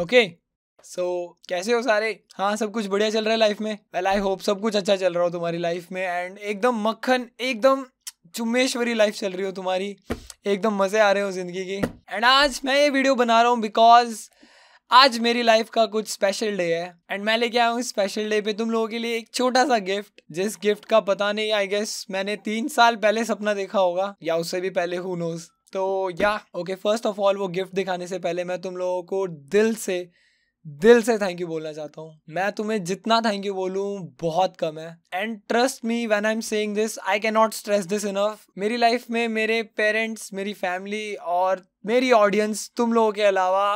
Okay so so, कैसे हो सारे हाँ सब कुछ बढ़िया चल रहा है लाइफ में वेल आई होप सब कुछ अच्छा चल रहा हो तुम्हारी लाइफ में एंड एकदम मक्खन एकदम चुम्मेश्वरी लाइफ चल रही हो तुम्हारी एकदम मज़े आ रहे हो ज़िंदगी की एंड आज मैं ये वीडियो बना रहा हूँ बिकॉज आज मेरी लाइफ का कुछ स्पेशल डे है एंड मैं लेके आया हूँ स्पेशल डे पे तुम लोगों के लिए एक छोटा सा गिफ्ट जिस गिफ्ट का पता नहीं आई गेस मैंने तीन साल पहले सपना देखा होगा या उससे भी पहले हु नोज तो या ओके फर्स्ट ऑफ ऑल वो गिफ्ट दिखाने से पहले मैं तुम लोगों को दिल से दिल से थैंक यू बोलना चाहता हूँ मैं तुम्हें जितना थैंक यू बोलूँ बहुत कम है and trust me when I am saying this I can not stress this enough मेरी लाइफ में मेरे पेरेंट्स मेरी फैमिली और मेरी ऑडियंस तुम लोगों के अलावा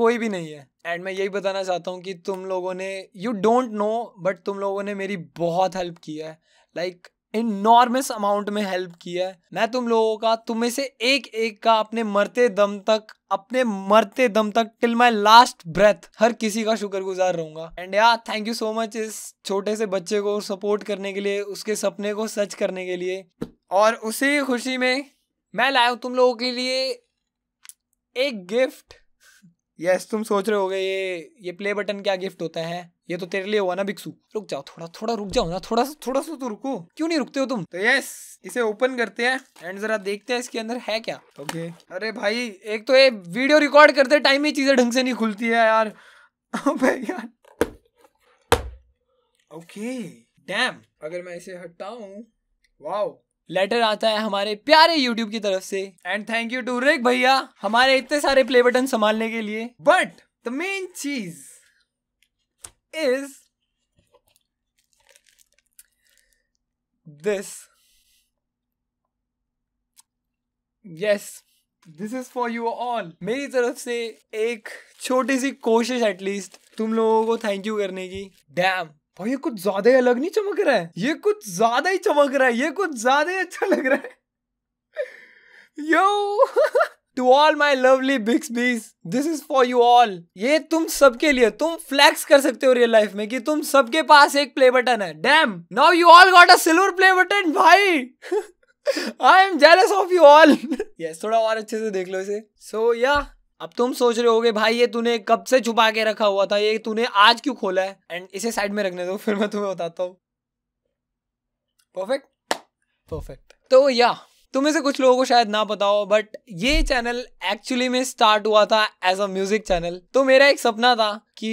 कोई भी नहीं है एंड मैं यही बताना चाहता हूँ कि तुम लोगों ने यू डोंट नो बट तुम लोगों ने मेरी बहुत हेल्प की है लाइक like, इनॉर्मस अमाउंट में हेल्प किया है मैं तुम लोगों का तुम्हें से एक एक का अपने मरते दम तक अपने मरते दम तक टिल माई लास्ट ब्रेथ हर किसी का शुक्रगुजार रहूंगा एंड यार थैंक यू सो मच इस छोटे से बच्चे को सपोर्ट करने के लिए उसके सपने को सच करने के लिए और उसी खुशी में मैं लाया हूँ तुम लोगों के लिए एक गिफ्ट यस तुम सोच रहे हो गए ये ये प्ले बटन क्या गिफ्ट होता है ये तो तेरे लिए हुआ ना बिक्सू रुक जाओ थोड़ा थोड़ा रुक जाओ ना थोड़ा सा थोड़ा सा तो रुको क्यों नहीं रुकते हो तुम तो यस इसे ओपन करते हैं एंड जरा देखते हैं इसके अंदर है क्या ओके okay. अरे भाई एक तो ये वीडियो रिकॉर्ड करते टाइम ही चीजें ढंग से नहीं खुलती है यार भाई यार ओके okay. डैम अगर मैं इसे हटाऊ वाओ लेटर आता है हमारे प्यारे यूट्यूब की तरफ से एंड थैंक यू टू रेक भैया हमारे इतने सारे प्ले बटन संभालने के लिए बट द मेन चीज is this yes this is for you all मेरी तरफ से एक छोटी सी कोशिश एटलीस्ट तुम लोगों को थैंक यू करने की डैम और ये कुछ ज्यादा ही अलग नहीं चमक रहा है ये कुछ ज्यादा ही चमक रहा है ये कुछ ज्यादा ही अच्छा लग रहा है yo to all my lovely बिग्स बीस this is for you all ये तुम सबके लिए तुम फ्लैक्स कर सकते हो रियल लाइफ में कि तुम सबके पास एक प्ले बटन है damn now you all got a silver play button भाई I am jealous of you all yes थोड़ा और अच्छे से देख लो इसे सो so, या yeah, अब तुम सोच रहे होगे भाई ये तूने कब से छुपा के रखा हुआ था ये तूने आज क्यों खोला है एंड इसे साइड में रखने दो फिर मैं तुम्हें बताता हूँ परफेक्ट परफेक्ट तो या तुम से कुछ लोगों को शायद ना बताओ बट ये चैनल एक्चुअली में स्टार्ट हुआ था एज अ म्यूजिक चैनल तो मेरा एक सपना था कि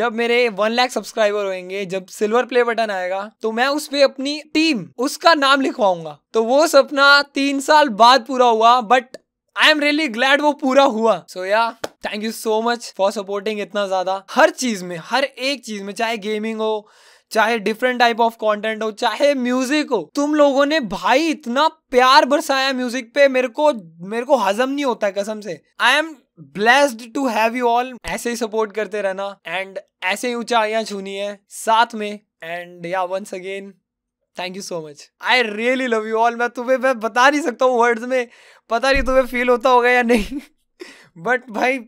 जब मेरे वन लाख सब्सक्राइबर होंगे जब सिल्वर प्ले बटन आएगा तो मैं उस पर अपनी टीम उसका नाम लिखवाऊंगा तो वो सपना तीन साल बाद पूरा हुआ but I am really glad वो पूरा हुआ so yeah thank you so much for supporting इतना ज़्यादा हर चीज़ में हर एक चीज़ में चाहे गेमिंग हो चाहे डिफरेंट टाइप ऑफ कंटेंट हो चाहे म्यूजिक हो तुम लोगों ने भाई इतना प्यार बरसाया म्यूजिक पे मेरे को मेरे को हजम नहीं होता है कसम से I am blessed to have you all ऐसे ही सपोर्ट करते रहना एंड ऐसे ही ऊंचाइयां छूनी है साथ में and yeah once again thank you so much I really love you all मैं तुम्हें मैं बता नहीं सकता हूँ वर्ड्स में पता नहीं तुम्हें फील होता होगा या नहीं बट भाई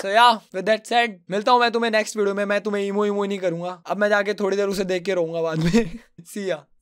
सो या विद दैट सेड मिलता हूँ मैं तुम्हें नेक्स्ट वीडियो में मैं तुम्हें इमो इमो नहीं करूँगा अब मैं जाके थोड़ी देर उसे देख के रहूँगा बाद में सी या